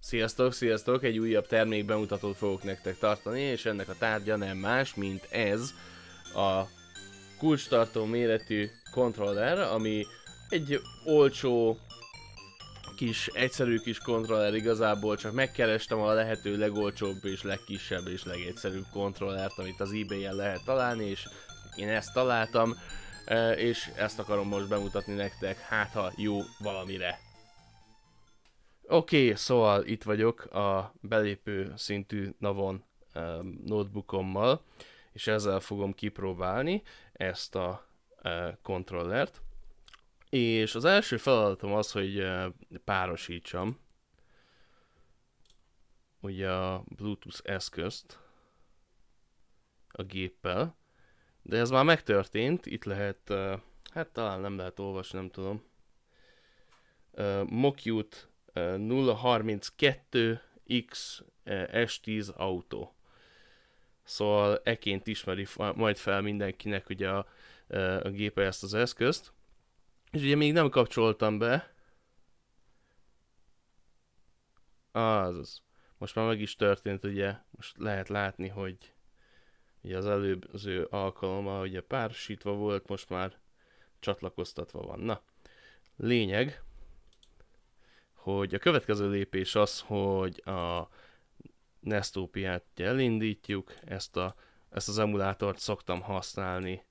Sziasztok, sziasztok! Egy újabb termékbemutatót fogok nektek tartani, és ennek a tárgya nem más, mint ez a kulcstartó méretű kontroller, ami egy olcsó, kis, egyszerű kis kontroller igazából, csak megkerestem a lehető legolcsóbb és legkisebb és legegyszerűbb kontrollert, amit az ebay-en lehet találni, és én ezt találtam, eh, és ezt akarom most bemutatni nektek, hát ha jó valamire Oké, okay, szóval itt vagyok a belépő szintű Navon um, notebookommal, és ezzel fogom kipróbálni ezt a uh, kontrollert. És az első feladatom az, hogy uh, párosítsam ugye a Bluetooth eszközt a géppel, de ez már megtörtént, itt lehet, uh, hát talán nem lehet olvasni, nem tudom. Uh, Mokjut 032 X-S10 eh, autó. Szóval eként ismeri majd fel mindenkinek ugye a, eh, a gépe ezt az eszközt. És ugye még nem kapcsoltam be. Az, az. Most már meg is történt, ugye, most lehet látni, hogy ugye az előző alkalommal ugye pársítva volt, most már csatlakoztatva van. Na, lényeg, hogy a következő lépés az, hogy a Nestópiát elindítjuk, ezt, a, ezt az emulátort szoktam használni,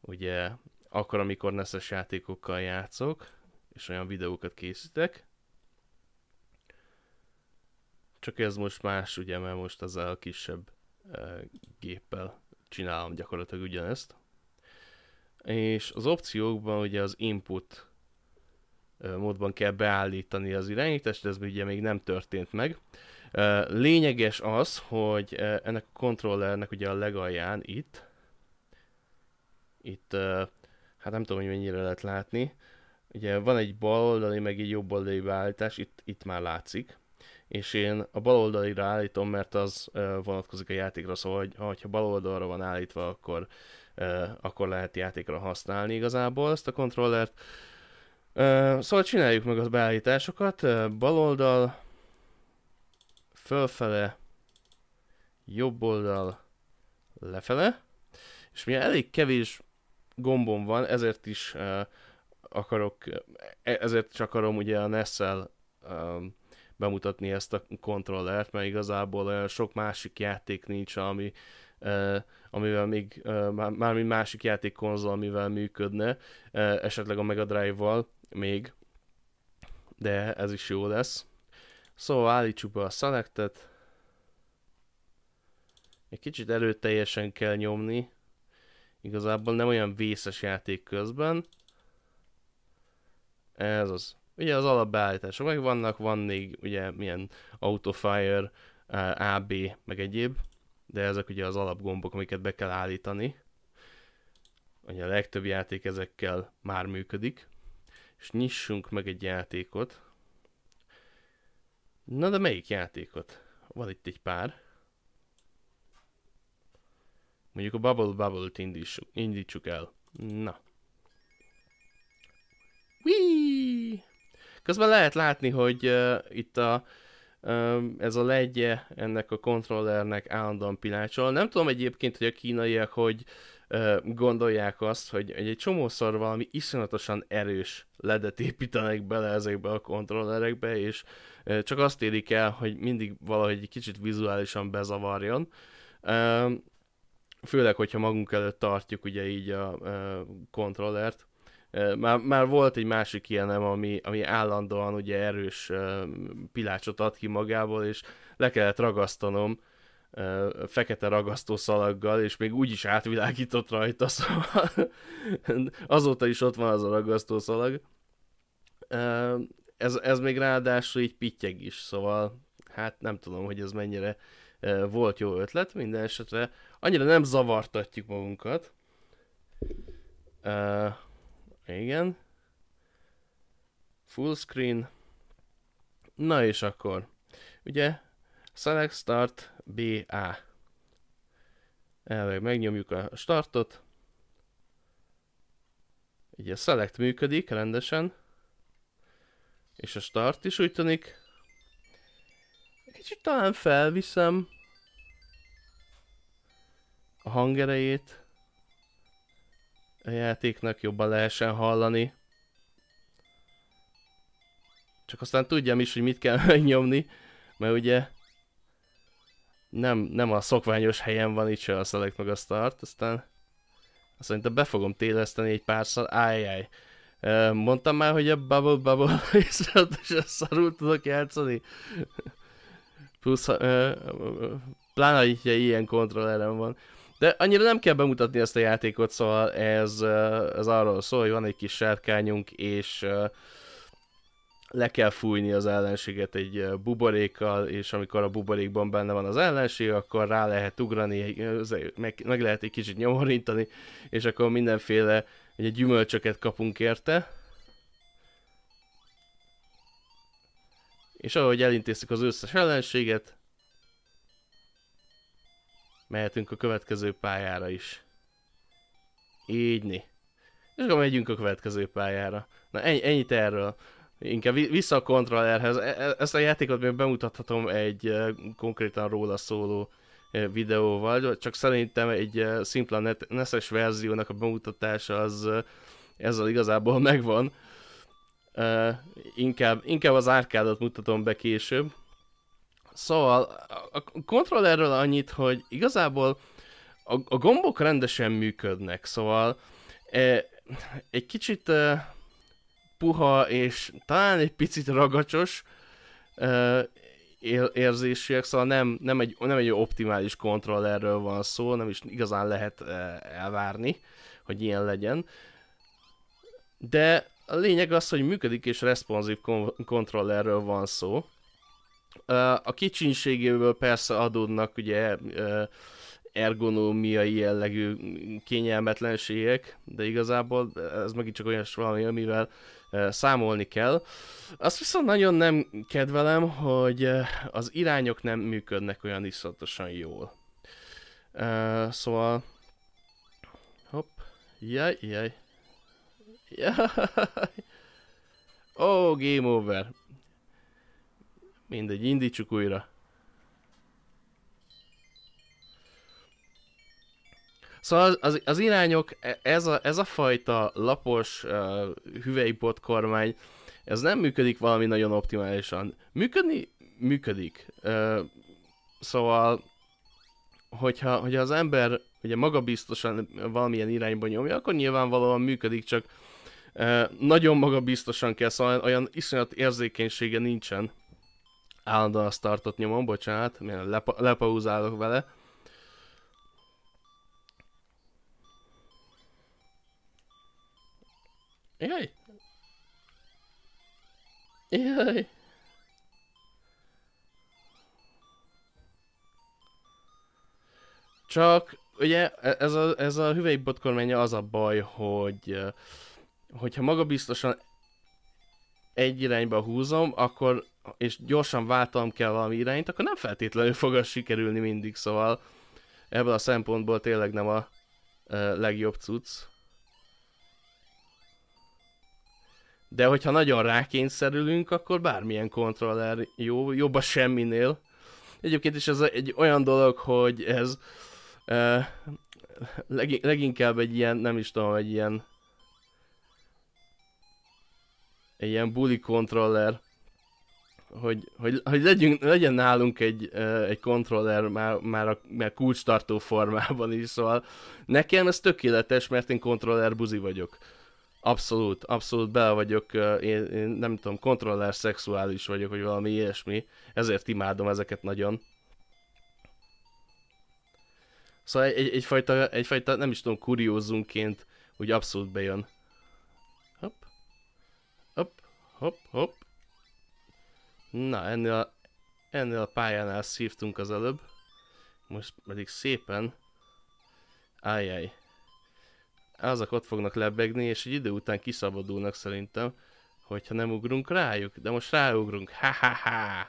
ugye akkor, amikor neszes játékokkal játszok, és olyan videókat készítek. Csak ez most más, ugye, mert most ezzel a kisebb e, géppel csinálom gyakorlatilag ugyanezt. És az opciókban ugye az input módban kell beállítani az irányítást, ez ugye még nem történt meg. Lényeges az, hogy ennek a kontrollernek ugye a legalján itt, itt, hát nem tudom, hogy mennyire lehet látni, ugye van egy baloldali, meg egy jobboldali beállítás, itt, itt már látszik, és én a baloldalira állítom, mert az vonatkozik a játékra, szóval ha baloldalra van állítva, akkor, akkor lehet játékra használni igazából ezt a kontrollert, Szóval csináljuk meg az beállításokat. Baloldal, fölfele, jobb oldal, lefele. És mi elég kevés gombom van, ezért is akarok, e, ezért csak akarom ugye a Nessel bemutatni ezt a kontrollert, mert igazából sok másik játék nincs, ami, amivel még, mármint másik játék konzol amivel működne, esetleg a Mega Drive-val, még, de ez is jó lesz. Szóval állítsuk be a selectet. Egy kicsit előteljesen kell nyomni. Igazából nem olyan vészes játék közben. Ez az. Ugye az alapbeállítások Vannak, van még ugye milyen autofire, AB, meg egyéb, de ezek ugye az alapgombok, amiket be kell állítani. Ugye a legtöbb játék ezekkel már működik és nyissunk meg egy játékot. Na de melyik játékot? Van itt egy pár. Mondjuk a Bubble Bubble-t indítsuk, indítsuk el. Na. Whee! Közben lehet látni, hogy uh, itt a, uh, ez a legye ennek a kontrollernek állandóan pilácsol. Nem tudom egyébként, hogy a kínaiak, hogy uh, gondolják azt, hogy egy csomószor valami iszonyatosan erős ledet építenek bele ezekbe a kontrollerekbe, és csak azt érik el, hogy mindig valahogy egy kicsit vizuálisan bezavarjon. Főleg, hogyha magunk előtt tartjuk ugye így a kontrollert. Már, már volt egy másik ilyenem, ami, ami állandóan ugye erős pilácsot ad ki magából, és le kellett ragasztanom, fekete szalaggal, és még úgy is átvilágított rajta, szóval azóta is ott van az a szalag. Ez, ez még ráadásul így pittyeg is, szóval hát nem tudom, hogy ez mennyire volt jó ötlet, minden esetre annyira nem zavartatjuk magunkat. igen. Full screen. Na és akkor, ugye Select Start BA. Elvileg megnyomjuk a startot. Így a Select működik rendesen. És a start is úgy tűnik. Kicsit talán felviszem a hangerejét a játéknak jobban lehessen hallani. Csak aztán tudjam is, hogy mit kell megnyomni, mert ugye nem, nem a szokványos helyen van itt se a select meg a start, aztán azt szerintem be fogom téleszteni egy párszor, ájjáj. Mondtam már, hogy a Bubble Bubble iszonyatosan szarul tudok játszani. Plusz, pláne, hogy ilyen kontrollerem van. De annyira nem kell bemutatni ezt a játékot, szóval ez, ez arról szól, hogy van egy kis sárkányunk, és le kell fújni az ellenséget egy buborékkal, és amikor a buborékban benne van az ellenség, akkor rá lehet ugrani, meg, meg lehet egy kicsit nyomorítani, és akkor mindenféle ugye, gyümölcsöket kapunk érte. És ahogy elintéztük az összes ellenséget, mehetünk a következő pályára is. Így És akkor megyünk a következő pályára. Na ennyi, ennyit erről. Inkább vissza a kontrollerhez. E-, e-, ezt a játékot még bemutathatom egy e, konkrétan róla szóló videóval, csak szerintem egy szimpla neszes verziónak a bemutatása az ezzel igazából megvan. Inkább, inkább az árkádot mutatom be később. Szóval a kontrollerről annyit, hogy igazából a, a gombok rendesen működnek, szóval egy kicsit puha és talán egy picit ragacsos uh, érzésűek, szóval nem, nem, egy, nem egy optimális kontrollerről van szó, nem is igazán lehet uh, elvárni, hogy ilyen legyen. De a lényeg az, hogy működik és responsív kontrollerről van szó. Uh, a kicsinségéből persze adódnak ugye uh, ergonómiai jellegű kényelmetlenségek, de igazából ez megint csak olyan valami, amivel számolni kell. Azt viszont nagyon nem kedvelem, hogy az irányok nem működnek olyan iszatosan jól. Szóval... Hopp, jaj, jaj. Jaj. Ó, oh, game over. Mindegy, indítsuk újra. Szóval az, az irányok, e, ez a, ez a fajta lapos uh, hüvelybot kormány, ez nem működik valami nagyon optimálisan. Működni? Működik. Uh, szóval, hogyha, hogyha az ember ugye magabiztosan valamilyen irányba nyomja, akkor nyilvánvalóan működik, csak nagyon magabiztosan kell, szóval olyan iszonyat érzékenysége nincsen. Állandóan azt tartott nyomom, bocsánat, lepa, lepauzálok vele. Jaj! Jaj! Csak ugye e, ez a, ez a hüvelybot az a baj, hogy hogyha magabiztosan egy irányba húzom, akkor és gyorsan váltam kell valami irányt, akkor nem feltétlenül fog az sikerülni mindig, szóval ebből a szempontból tényleg nem a legjobb cucc. de hogyha nagyon rákényszerülünk, akkor bármilyen kontroller jó, jobb a semminél. Egyébként is ez egy olyan dolog, hogy ez uh, leg, leginkább egy ilyen, nem is tudom, egy ilyen egy ilyen bully kontroller, hogy, hogy, hogy legyünk, legyen nálunk egy, uh, egy kontroller már, már, a, már tartó formában is, szóval nekem ez tökéletes, mert én kontroller buzi vagyok. Abszolút, abszolút bele vagyok, én, én nem tudom, kontroller szexuális vagyok, vagy valami ilyesmi, ezért imádom ezeket nagyon. Szóval egy, egyfajta, egyfajta, nem is tudom, kuriózunként úgy abszolút bejön. Hopp, hopp, hopp, hopp. Na, ennél a, ennél a pályánál szívtunk az előbb, most pedig szépen, ajjaj azok ott fognak lebegni, és egy idő után kiszabadulnak szerintem, hogyha nem ugrunk rájuk. De most ráugrunk. Ha-ha-ha!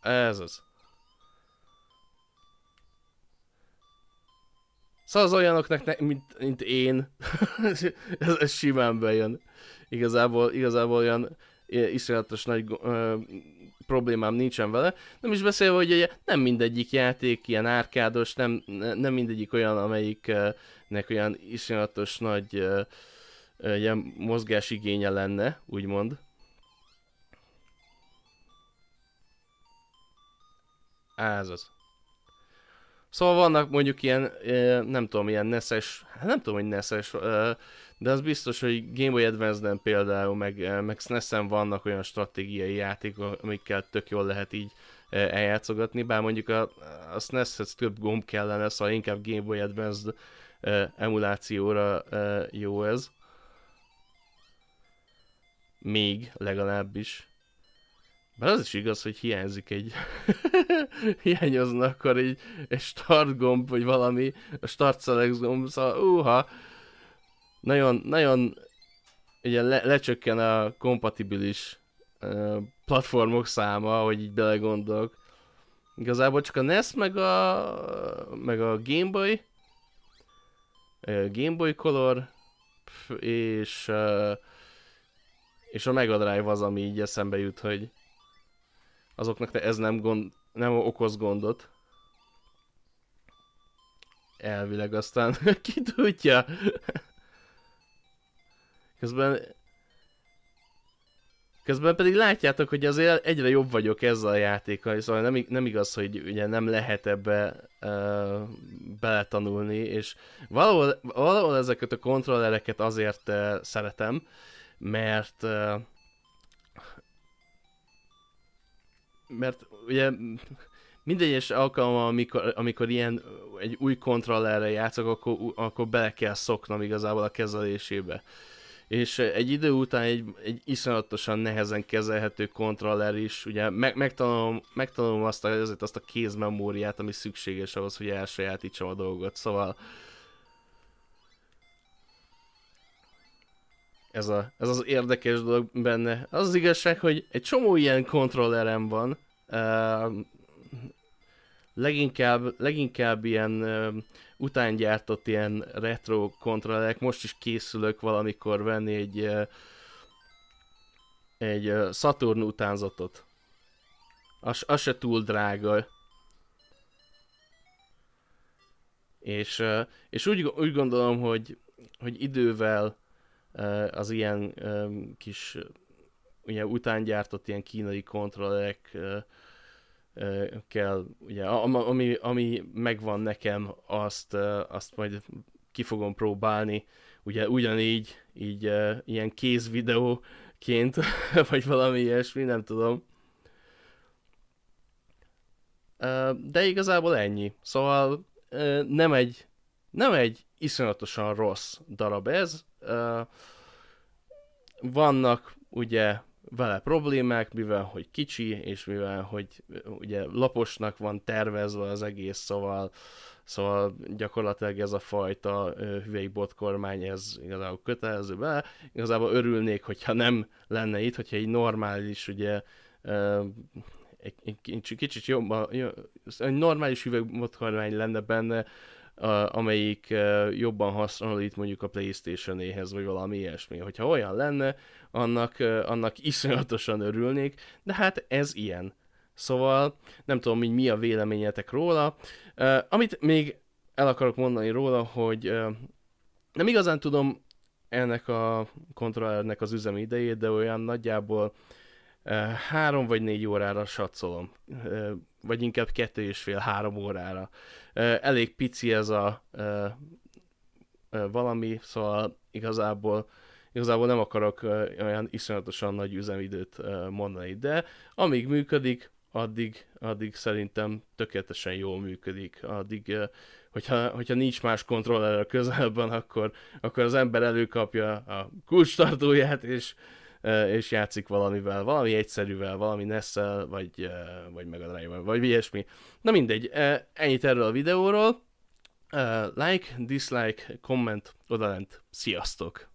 Ez az. Szóval az olyanoknak, ne, mint, mint én, ez, ez simán bejön. Igazából, igazából olyan iszonyatos nagy ö, problémám nincsen vele. Nem is beszélve, hogy ugye nem mindegyik játék ilyen árkádos, nem, nem mindegyik olyan, amelyiknek olyan iszonyatos nagy ilyen igénye lenne, úgymond. Á, ez az. Szóval vannak mondjuk ilyen, nem tudom, ilyen neszes, hát nem tudom, hogy neszes de az biztos, hogy Game Boy Advance-en például, meg, eh, meg SNES-en vannak olyan stratégiai játékok, amikkel tök jól lehet így eh, eljátszogatni, bár mondjuk a, a SNES-hez több gomb kellene, szóval inkább Game Boy Advance eh, emulációra jó ez. Még legalábbis. Mert az is igaz, hogy hiányzik egy... Hiányozna akkor egy, egy start gomb, vagy valami, a start select gomb, szóval uha, uh, nagyon, nagyon ugye le, lecsökken a kompatibilis platformok száma, hogy így belegondolok. Igazából csak a NES meg a, meg a Game Boy, Game Boy Color, és, és a Mega Drive az, ami így eszembe jut, hogy azoknak ez nem, gond, nem okoz gondot. Elvileg aztán ki tudja. Közben... Közben pedig látjátok, hogy azért egyre jobb vagyok ezzel a játékkal, szóval nem, nem igaz, hogy ugye nem lehet ebbe uh, beletanulni, és valahol, valahol ezeket a kontrollereket azért uh, szeretem, mert uh, mert ugye minden egyes alkalommal, amikor, amikor ilyen egy új kontrollerre játszok, akkor, akkor bele kell szoknom igazából a kezelésébe. Uh, és egy idő után egy, egy iszonyatosan nehezen kezelhető kontroller is, ugye meg, megtanulom, megtanulom azt, a, azért azt a kézmemóriát, ami szükséges ahhoz, hogy elsajátítsam a dolgot, szóval ez, a, ez az érdekes dolog benne. Az, az igazság, hogy egy csomó ilyen kontrollerem van, uh, leginkább, leginkább ilyen uh, gyártott ilyen retro kontrollerek, most is készülök valamikor venni egy egy Saturn utánzatot. Az, az se túl drága. És, és úgy, úgy gondolom, hogy, hogy idővel az ilyen kis ugye utángyártott ilyen kínai kontrollerek kell, ugye, ami, ami megvan nekem, azt, azt majd ki fogom próbálni, ugye ugyanígy, így ilyen kézvideóként, vagy valami ilyesmi, nem tudom. De igazából ennyi. Szóval nem egy, nem egy iszonyatosan rossz darab ez. Vannak ugye vele problémák, mivel hogy kicsi, és mivel hogy ugye laposnak van tervezve az egész, szóval, szóval gyakorlatilag ez a fajta hüvelybot kormány, ez igazából kötelező bele. Igazából örülnék, hogyha nem lenne itt, hogyha egy normális, ugye egy, egy kicsit, jobban, egy normális üvegmotkormány lenne benne, a, amelyik jobban hasonlít mondjuk a Playstation-éhez, vagy valami ilyesmi. Hogyha olyan lenne, annak, annak iszonyatosan örülnék, de hát ez ilyen. Szóval nem tudom, hogy mi a véleményetek róla. amit még el akarok mondani róla, hogy nem igazán tudom ennek a kontrollernek az üzemi idejét, de olyan nagyjából három vagy négy órára satszolom, vagy inkább kettő és fél, három órára. Elég pici ez a valami, szóval igazából igazából nem akarok olyan iszonyatosan nagy üzemidőt mondani, de amíg működik, addig, addig szerintem tökéletesen jól működik. Addig, hogyha, hogyha nincs más kontroller a közelben, akkor, akkor az ember előkapja a kulcstartóját, és és játszik valamivel, valami egyszerűvel, valami Nessel, vagy, vagy meg a drive vagy ilyesmi. Na mindegy, ennyit erről a videóról. Like, dislike, comment odalent. Sziasztok!